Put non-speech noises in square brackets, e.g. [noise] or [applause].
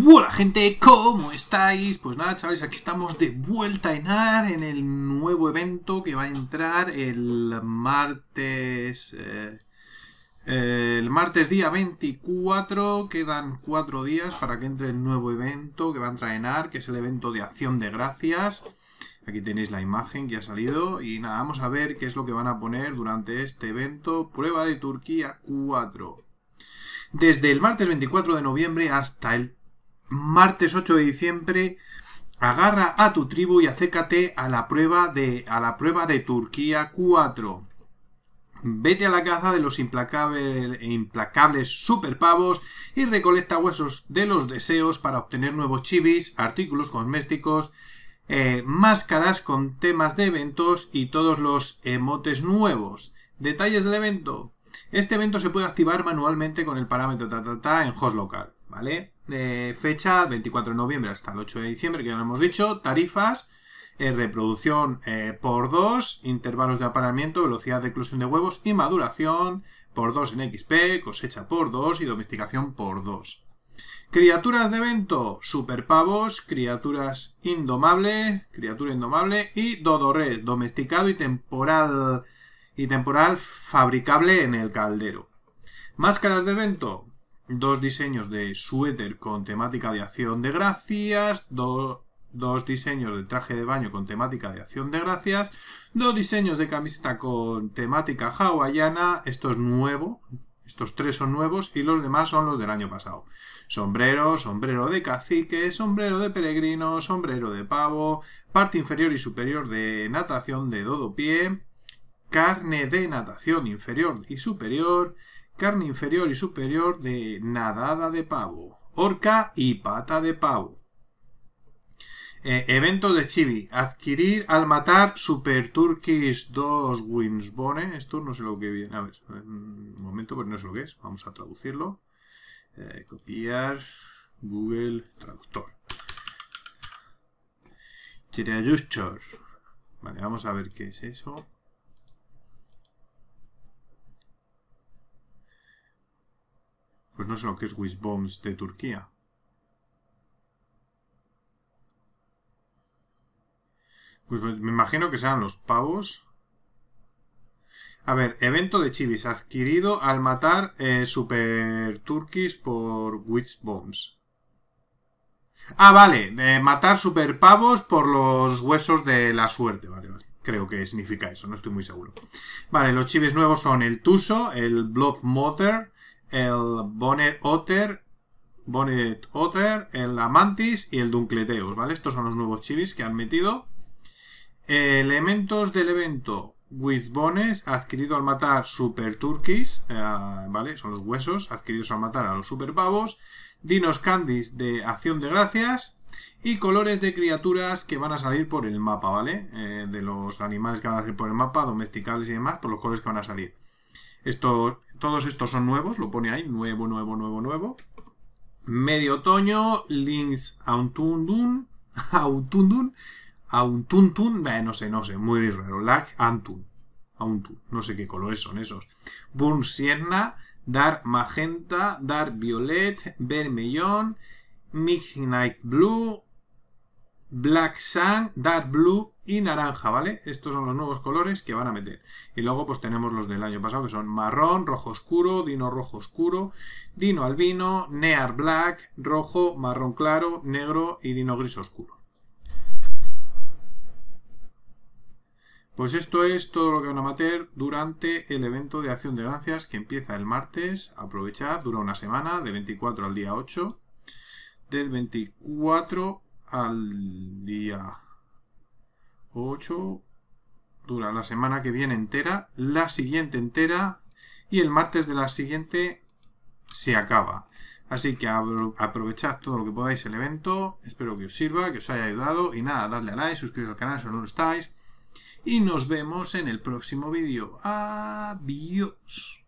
Hola gente, ¿cómo estáis? Pues nada, chavales, aquí estamos de vuelta en AR en el nuevo evento que va a entrar el martes... Eh, eh, el martes día 24, quedan 4 días para que entre el nuevo evento que va a entrar en AR, que es el evento de acción de gracias. Aquí tenéis la imagen que ha salido y nada, vamos a ver qué es lo que van a poner durante este evento. Prueba de Turquía 4. Desde el martes 24 de noviembre hasta el martes 8 de diciembre, agarra a tu tribu y acércate a la prueba de, a la prueba de Turquía 4. Vete a la caza de los implacables, implacables superpavos y recolecta huesos de los deseos para obtener nuevos chivis, artículos cosméticos, eh, máscaras con temas de eventos y todos los emotes nuevos. Detalles del evento. Este evento se puede activar manualmente con el parámetro ta, ta, ta en host local, ¿vale? Eh, fecha 24 de noviembre hasta el 8 de diciembre, que ya lo hemos dicho, tarifas, eh, reproducción eh, por 2, intervalos de apareamiento, velocidad de eclosión de huevos y maduración por 2 en XP, cosecha por 2 y domesticación por 2. Criaturas de evento, superpavos, criaturas indomable, criatura indomable y dodoré, domesticado y temporal, y temporal fabricable en el caldero. Máscaras de evento, dos diseños de suéter con temática de acción de gracias, dos diseños de traje de baño con temática de acción de gracias, dos diseños de camiseta con temática hawaiana, esto es nuevo, estos tres son nuevos y los demás son los del año pasado. Sombrero, sombrero de cacique, sombrero de peregrino, sombrero de pavo, parte inferior y superior de natación de dodo pie, carne de natación inferior y superior, carne inferior y superior de nadada de pavo, orca y pata de pavo. Eh, Eventos de Chibi. Adquirir al matar Super Turkish 2 Winsbone. Esto no sé lo que viene. A ver, un momento, pues no sé lo que es. Vamos a traducirlo. Eh, copiar Google Traductor. Chirayuchor Vale, vamos a ver qué es eso. Pues no sé lo que es Bombs de Turquía. Pues me imagino que serán los pavos. A ver, evento de Chivis adquirido al matar eh, Super Turkis por Bombs. Ah, vale, de matar Super Pavos por los huesos de la suerte, vale, Creo que significa eso, no estoy muy seguro. Vale, los chivis nuevos son el Tuso, el Blood Mother, el Bonnet Otter, Bonnet Otter, el Amantis y el Dunkleteos, ¿vale? Estos son los nuevos chivis que han metido. elementos del evento, Bones, adquirido al matar Super Turkeys, eh, ¿vale? Son los huesos adquiridos al matar a los Super Pavos. Dinos Candies de Acción de Gracias. Y colores de criaturas que van a salir por el mapa, ¿vale? Eh, de los animales que van a salir por el mapa, domesticables y demás, por los colores que van a salir. Esto, todos estos son nuevos, lo pone ahí, nuevo, nuevo, nuevo, nuevo. Medio otoño, Links [laughs] Autundun, Autundun, Autuntun, eh, no sé, no sé, muy raro, Lag Antun, Auntun, no sé qué colores son esos. Burn Sienna, dark Magenta, dark Violet, Vermellón, Midnight Blue, Black Sun, Dark Blue y naranja, ¿vale? Estos son los nuevos colores que van a meter. Y luego pues tenemos los del año pasado que son marrón, rojo oscuro, dino rojo oscuro, dino albino, near black, rojo, marrón claro, negro y dino gris oscuro. Pues esto es todo lo que van a meter durante el evento de acción de gracias que empieza el martes. Aprovechad, dura una semana, de 24 al día 8. Del 24 al día 8. Dura la semana que viene entera, la siguiente entera y el martes de la siguiente se acaba. Así que aprovechad todo lo que podáis el evento. Espero que os sirva, que os haya ayudado. Y nada, dadle a like, suscribiros al canal si no lo estáis. Y nos vemos en el próximo vídeo. Adiós.